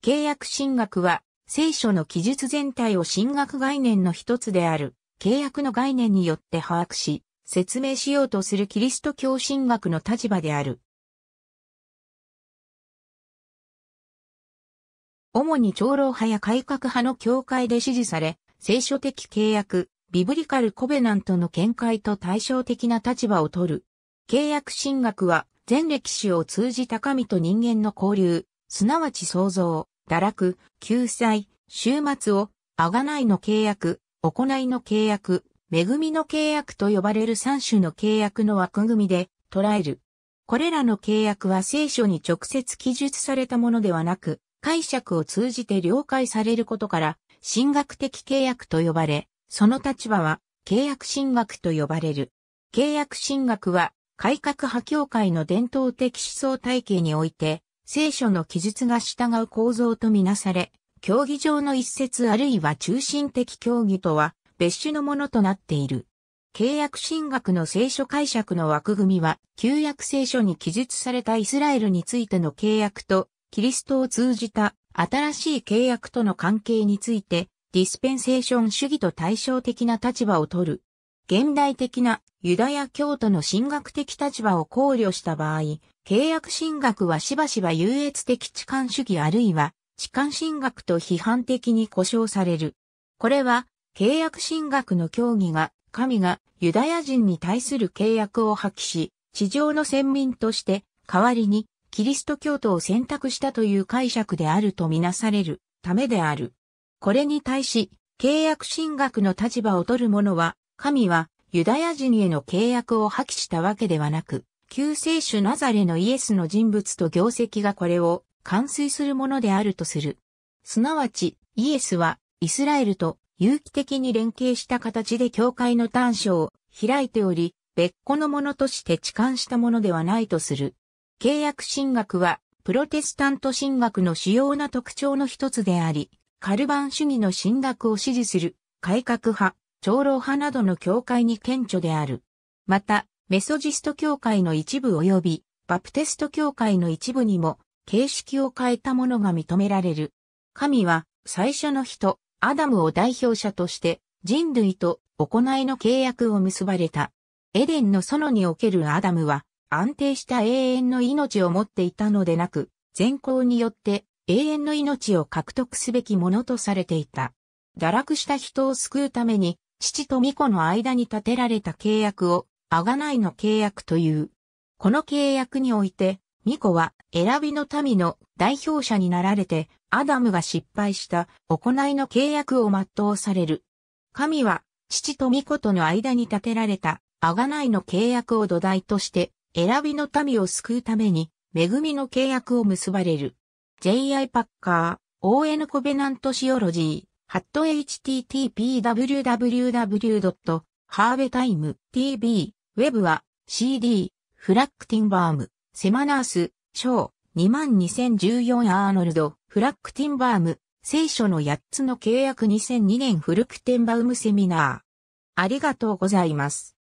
契約神学は、聖書の記述全体を神学概念の一つである、契約の概念によって把握し、説明しようとするキリスト教神学の立場である。主に長老派や改革派の教会で支持され、聖書的契約、ビブリカルコベナントの見解と対照的な立場を取る。契約神学は、全歴史を通じた神と人間の交流、すなわち創造、堕落、救済、終末を、あがないの契約、行いの契約、恵みの契約と呼ばれる三種の契約の枠組みで捉える。これらの契約は聖書に直接記述されたものではなく、解釈を通じて了解されることから、神学的契約と呼ばれ、その立場は契約神学と呼ばれる。契約神学は改革派教会の伝統的思想体系において、聖書の記述が従う構造とみなされ、競技場の一節あるいは中心的競技とは別種のものとなっている。契約神学の聖書解釈の枠組みは、旧約聖書に記述されたイスラエルについての契約と、キリストを通じた新しい契約との関係について、ディスペンセーション主義と対照的な立場を取る。現代的なユダヤ教徒の神学的立場を考慮した場合、契約神学はしばしば優越的痴漢主義あるいは痴漢神学と批判的に呼称される。これは、契約神学の教義が、神がユダヤ人に対する契約を破棄し、地上の先民として、代わりにキリスト教徒を選択したという解釈であるとみなされるためである。これに対し、契約神学の立場を取る者は、神はユダヤ人への契約を破棄したわけではなく、救世主ナザレのイエスの人物と業績がこれを完遂するものであるとする。すなわち、イエスはイスラエルと有機的に連携した形で教会の短所を開いており、別個のものとして痴漢したものではないとする。契約神学は、プロテスタント神学の主要な特徴の一つであり、カルバン主義の神学を支持する改革派、長老派などの教会に顕著である。また、メソジスト教会の一部及び、バプテスト教会の一部にも、形式を変えたものが認められる。神は、最初の人、アダムを代表者として、人類と行いの契約を結ばれた。エデンの園におけるアダムは、安定した永遠の命を持っていたのでなく、善行によって永遠の命を獲得すべきものとされていた。堕落した人を救うために父と巫女の間に立てられた契約を、あがないの契約という。この契約において、巫女は選びの民の代表者になられて、アダムが失敗した行いの契約を全うされる。神は、父と巫女との間に立てられた、あがないの契約を土台として、選びの民を救うために、恵みの契約を結ばれる。J.I. パッカー、ON コベナントシオロジー。ハット h t t p w w w h a r v e t i m e t v ウェブは CD、フラックティンバーム、セマナース、ショー、22014アーノルド、フラックティンバーム、聖書の8つの契約2002年フルクテンバウムセミナー。ありがとうございます。